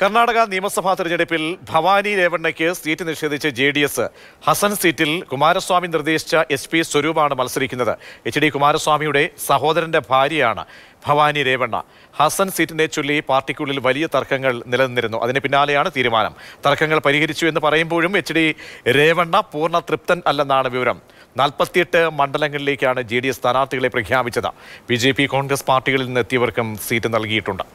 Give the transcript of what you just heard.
കർണാടക നിയമസഭാ തെരഞ്ഞെടുപ്പിൽ ഭവാനി രേവണ്ണയ്ക്ക് സീറ്റ് നിഷേധിച്ച് ജെ ഡി എസ് ഹസൻ സീറ്റിൽ കുമാരസ്വാമി നിർദ്ദേശിച്ച എസ് പി സ്വരൂപാണ് മത്സരിക്കുന്നത് എച്ച് ഡി കുമാരസ്വാമിയുടെ സഹോദരന്റെ ഭാര്യയാണ് ഭവാനി രേവണ്ണ ഹസൻ സീറ്റിനെ ചൊല്ലി പാർട്ടിക്കുള്ളിൽ വലിയ തർക്കങ്ങൾ നിലനിന്നിരുന്നു അതിന് പിന്നാലെയാണ് തീരുമാനം തർക്കങ്ങൾ പരിഹരിച്ചു എന്ന് പറയുമ്പോഴും എച്ച് ഡി രേവണ്ണ പൂർണ്ണ തൃപ്തൻ അല്ലെന്നാണ് വിവരം നാൽപ്പത്തിയെട്ട് മണ്ഡലങ്ങളിലേക്കാണ് ജെ ഡി എസ് സ്ഥാനാർത്ഥികളെ പ്രഖ്യാപിച്ചത് ബി ജെ പി കോൺഗ്രസ് പാർട്ടികളിൽ നിന്ന് എത്തിയവർക്കും സീറ്റ് നൽകിയിട്ടുണ്ട്